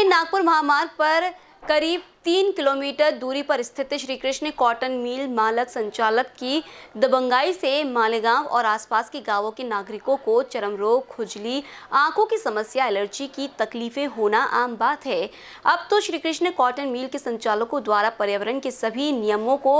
पुणे नागपुर महामार्ग पर करीब तीन किलोमीटर दूरी पर स्थित श्री कृष्ण कॉटन मिल मालक संचालक की दबंगाई से मालेगांव और आसपास के गांवों के नागरिकों को चरम रोग खुजली आंखों की समस्या एलर्जी की तकलीफें होना आम बात है अब तो श्री कृष्ण कॉटन मिल के संचालकों द्वारा पर्यावरण के सभी नियमों को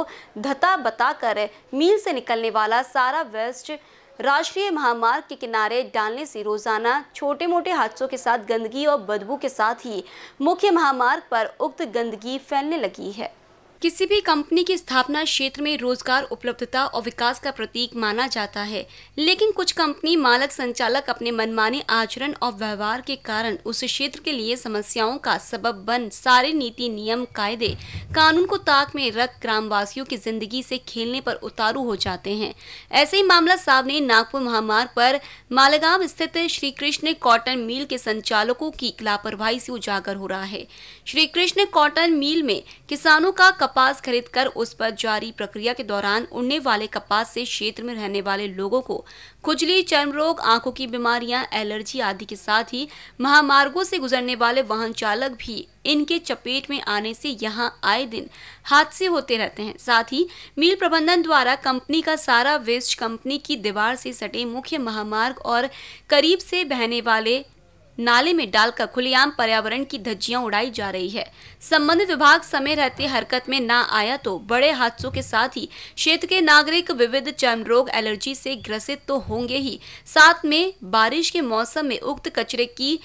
धता बताकर मिल से निकलने वाला सारा वेस्ट राष्ट्रीय महामार्ग के किनारे डालने से रोजाना छोटे मोटे हादसों के साथ गंदगी और बदबू के साथ ही मुख्य महामार्ग पर उक्त गंदगी फैलने लगी है किसी भी कंपनी की स्थापना क्षेत्र में रोजगार उपलब्धता और विकास का प्रतीक माना जाता है लेकिन कुछ कंपनी मालक संचालक अपने मनमाने आचरण और व्यवहार के कारण उस क्षेत्र के लिए समस्याओं का सबब बन सारे नीति नियम कायदे कानून को ताक में रख ग्रामवासियों की जिंदगी से खेलने पर उतारू हो जाते हैं ऐसे ही मामला सामने नागपुर महामार्ग पर मालेगांव स्थित श्री कृष्ण कॉटन मिल के संचालकों की लापरवाही से उजागर हो रहा है श्री कृष्ण कॉटन मिल में किसानों का कपास खरीदकर उस पर जारी प्रक्रिया के दौरान उड़ने वाले कपास से क्षेत्र में रहने वाले लोगों को खुजली चर्म रोग आंखों की बीमारियां एलर्जी आदि के साथ ही महामार्गों से गुजरने वाले वाहन चालक भी इनके चपेट में आने से यहां आए दिन हादसे होते रहते हैं साथ ही मिल प्रबंधन द्वारा कंपनी का सारा वेस्ट कंपनी की दीवार से सटे मुख्य महामार्ग और करीब से बहने वाले नाले में डालकर खुलेआम पर्यावरण की धज्जियां उड़ाई जा रही है संबंधित विभाग समय रहते हरकत में ना आया तो बड़े हादसों के साथ ही क्षेत्र के नागरिक विविध चर्म रोग एलर्जी से ग्रसित तो होंगे ही साथ में बारिश के मौसम में उक्त कचरे की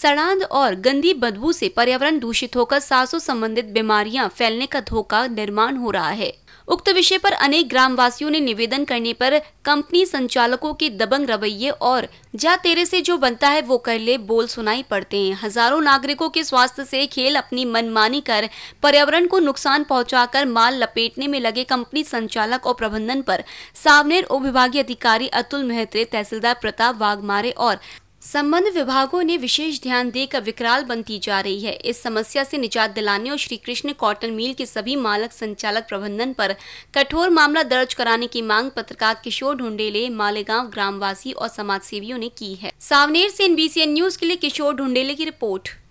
सड़ांध और गंदी बदबू से पर्यावरण दूषित होकर सांसों संबंधित बीमारियां फैलने का धोखा निर्माण हो रहा है उक्त विषय पर अनेक ग्रामवासियों ने निवेदन करने पर कंपनी संचालकों के दबंग रवैये और जा तेरे से जो बनता है वो कर ले बोल सुनाई पड़ते हैं हजारों नागरिकों के स्वास्थ्य से खेल अपनी मनमानी कर पर्यावरण को नुकसान पहुंचाकर माल लपेटने में लगे कंपनी संचालक और प्रबंधन पर सावनेर उपविभागीय अधिकारी अतुल मेहत्रे तहसीलदार प्रताप वाघमारे और संबंध विभागों ने विशेष ध्यान देकर विकराल बनती जा रही है इस समस्या से निजात दिलाने और श्री कृष्ण कॉटन मिल के सभी मालक संचालक प्रबंधन पर कठोर मामला दर्ज कराने की मांग पत्रकार किशोर ढुंडेले मालेगांव ग्रामवासी और समाज सेवियों ने की है सावनेर से एनबीसीएन न्यूज के लिए किशोर ढूंढेले की रिपोर्ट